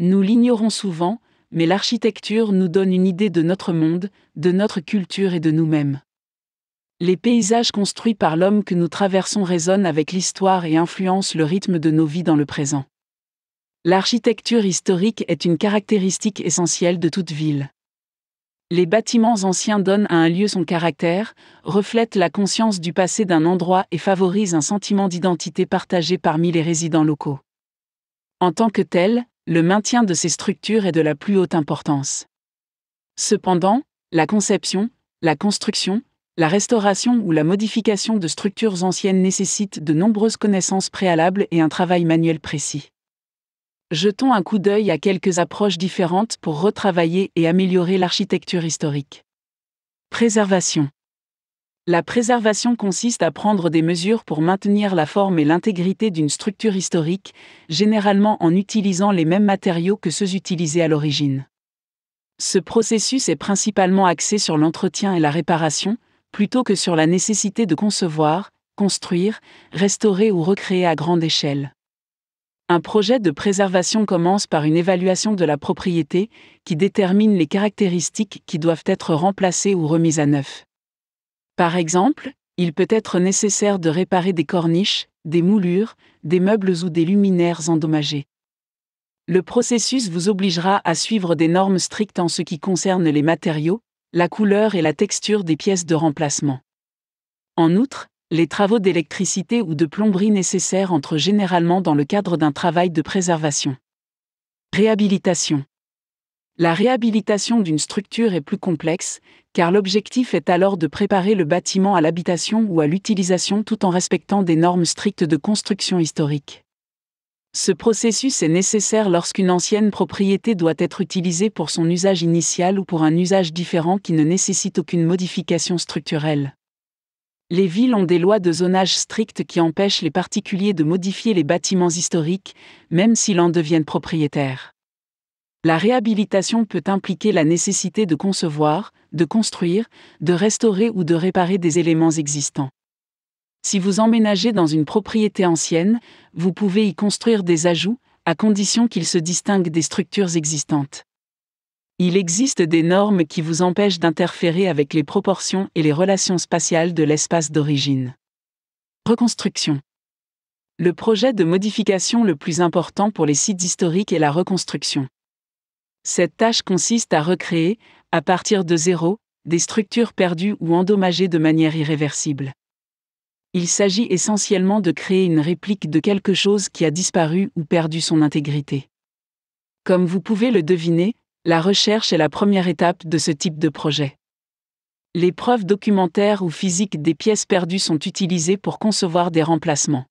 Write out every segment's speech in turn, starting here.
Nous l'ignorons souvent, mais l'architecture nous donne une idée de notre monde, de notre culture et de nous-mêmes. Les paysages construits par l'homme que nous traversons résonnent avec l'histoire et influencent le rythme de nos vies dans le présent. L'architecture historique est une caractéristique essentielle de toute ville. Les bâtiments anciens donnent à un lieu son caractère, reflètent la conscience du passé d'un endroit et favorisent un sentiment d'identité partagé parmi les résidents locaux. En tant que tel, le maintien de ces structures est de la plus haute importance. Cependant, la conception, la construction, la restauration ou la modification de structures anciennes nécessite de nombreuses connaissances préalables et un travail manuel précis. Jetons un coup d'œil à quelques approches différentes pour retravailler et améliorer l'architecture historique. Préservation. La préservation consiste à prendre des mesures pour maintenir la forme et l'intégrité d'une structure historique, généralement en utilisant les mêmes matériaux que ceux utilisés à l'origine. Ce processus est principalement axé sur l'entretien et la réparation, plutôt que sur la nécessité de concevoir, construire, restaurer ou recréer à grande échelle. Un projet de préservation commence par une évaluation de la propriété qui détermine les caractéristiques qui doivent être remplacées ou remises à neuf. Par exemple, il peut être nécessaire de réparer des corniches, des moulures, des meubles ou des luminaires endommagés. Le processus vous obligera à suivre des normes strictes en ce qui concerne les matériaux, la couleur et la texture des pièces de remplacement. En outre, les travaux d'électricité ou de plomberie nécessaires entrent généralement dans le cadre d'un travail de préservation. Réhabilitation. La réhabilitation d'une structure est plus complexe, car l'objectif est alors de préparer le bâtiment à l'habitation ou à l'utilisation tout en respectant des normes strictes de construction historique. Ce processus est nécessaire lorsqu'une ancienne propriété doit être utilisée pour son usage initial ou pour un usage différent qui ne nécessite aucune modification structurelle. Les villes ont des lois de zonage strictes qui empêchent les particuliers de modifier les bâtiments historiques, même s'ils en deviennent propriétaires. La réhabilitation peut impliquer la nécessité de concevoir, de construire, de restaurer ou de réparer des éléments existants. Si vous emménagez dans une propriété ancienne, vous pouvez y construire des ajouts, à condition qu'ils se distinguent des structures existantes. Il existe des normes qui vous empêchent d'interférer avec les proportions et les relations spatiales de l'espace d'origine. Reconstruction. Le projet de modification le plus important pour les sites historiques est la reconstruction. Cette tâche consiste à recréer, à partir de zéro, des structures perdues ou endommagées de manière irréversible. Il s'agit essentiellement de créer une réplique de quelque chose qui a disparu ou perdu son intégrité. Comme vous pouvez le deviner, la recherche est la première étape de ce type de projet. Les preuves documentaires ou physiques des pièces perdues sont utilisées pour concevoir des remplacements.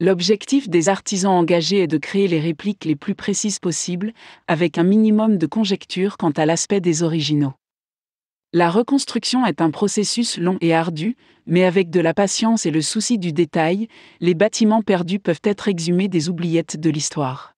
L'objectif des artisans engagés est de créer les répliques les plus précises possibles, avec un minimum de conjectures quant à l'aspect des originaux. La reconstruction est un processus long et ardu, mais avec de la patience et le souci du détail, les bâtiments perdus peuvent être exhumés des oubliettes de l'histoire.